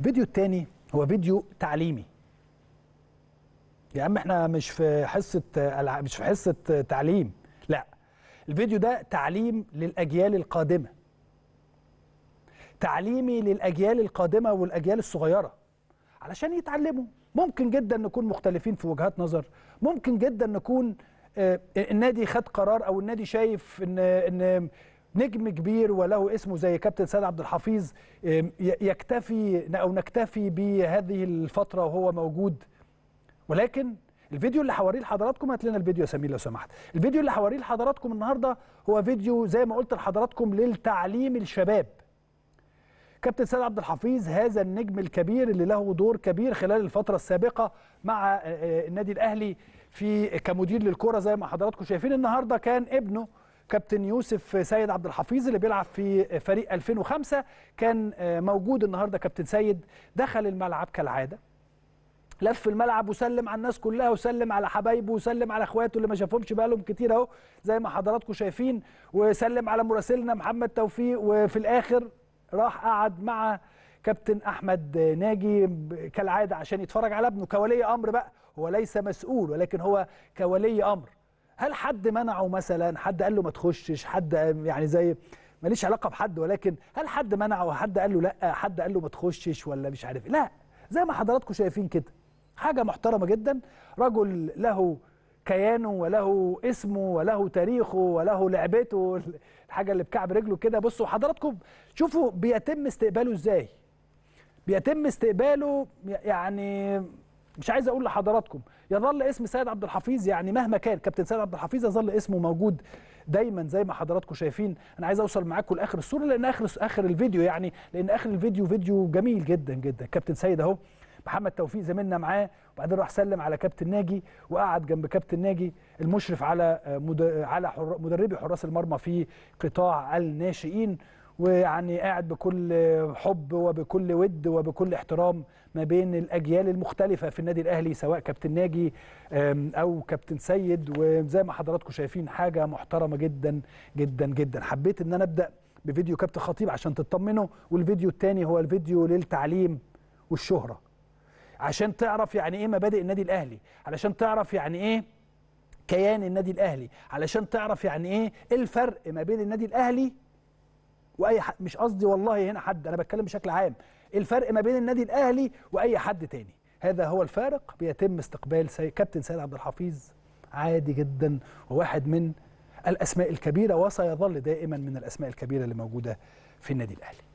الفيديو الثاني هو فيديو تعليمي يا عم احنا مش في حصه مش في حصه تعليم لا الفيديو ده تعليم للاجيال القادمه تعليمي للاجيال القادمه والاجيال الصغيره علشان يتعلموا ممكن جدا نكون مختلفين في وجهات نظر ممكن جدا نكون آه، النادي خد قرار او النادي شايف ان ان نجم كبير وله اسمه زي كابتن سيد عبد الحفيظ يكتفي او نكتفي بهذه الفتره وهو موجود ولكن الفيديو اللي حواريه لحضراتكم هات لنا الفيديو يا سمير لو سمحت الفيديو اللي حواريه لحضراتكم النهارده هو فيديو زي ما قلت لحضراتكم للتعليم الشباب كابتن سيد عبد الحفيظ هذا النجم الكبير اللي له دور كبير خلال الفتره السابقه مع النادي الاهلي في كمدير للكره زي ما حضراتكم شايفين النهارده كان ابنه كابتن يوسف سيد عبد الحفيظ اللي بيلعب في فريق 2005 كان موجود النهارده كابتن سيد دخل الملعب كالعاده لف الملعب وسلم على الناس كلها وسلم على حبايبه وسلم على اخواته اللي ما شافهمش بقالهم كتير اهو زي ما حضراتكم شايفين وسلم على مراسلنا محمد توفيق وفي الاخر راح قعد مع كابتن احمد ناجي كالعاده عشان يتفرج على ابنه كولي امر بقى هو ليس مسؤول ولكن هو كولي امر هل حد منعه مثلا حد قال له ما تخشش حد يعني زي ماليش علاقه بحد ولكن هل حد منعه حد قال له لا حد قال له ما تخشش ولا مش عارف إيه؟ لا زي ما حضراتكم شايفين كده حاجه محترمه جدا رجل له كيانه وله اسمه وله تاريخه وله لعبته الحاجه اللي بكعب رجله كده بصوا حضراتكم شوفوا بيتم استقباله ازاي بيتم استقباله يعني مش عايز اقول لحضراتكم يظل اسم سيد عبد الحفيظ يعني مهما كان كابتن سيد عبد الحفيظ يظل اسمه موجود دايما زي ما حضراتكم شايفين انا عايز اوصل معاكم لاخر الصوره لان اخر اخر الفيديو يعني لان اخر الفيديو فيديو جميل جدا جدا كابتن سيد اهو محمد توفيق زميلنا معاه وبعدين راح سلم على كابتن ناجي وقعد جنب كابتن ناجي المشرف على آه، على مدربي حراس المرمى في قطاع الناشئين ويعني قاعد بكل حب وبكل ود وبكل احترام ما بين الاجيال المختلفه في النادي الاهلي سواء كابتن ناجي او كابتن سيد وزي ما حضراتكم شايفين حاجه محترمه جدا جدا جدا حبيت ان انا ابدا بفيديو كابتن خطيب عشان تطمنه والفيديو الثاني هو الفيديو للتعليم والشهره عشان تعرف يعني ايه مبادئ النادي الاهلي علشان تعرف يعني ايه كيان النادي الاهلي علشان تعرف يعني ايه الفرق ما بين النادي الاهلي واي حد مش قصدي والله هنا حد انا بتكلم بشكل عام الفرق ما بين النادي الاهلي واي حد تاني هذا هو الفارق بيتم استقبال سي... كابتن سيد عبد الحفيظ عادي جدا وواحد من الاسماء الكبيره وسيظل دائما من الاسماء الكبيره اللي موجوده في النادي الاهلي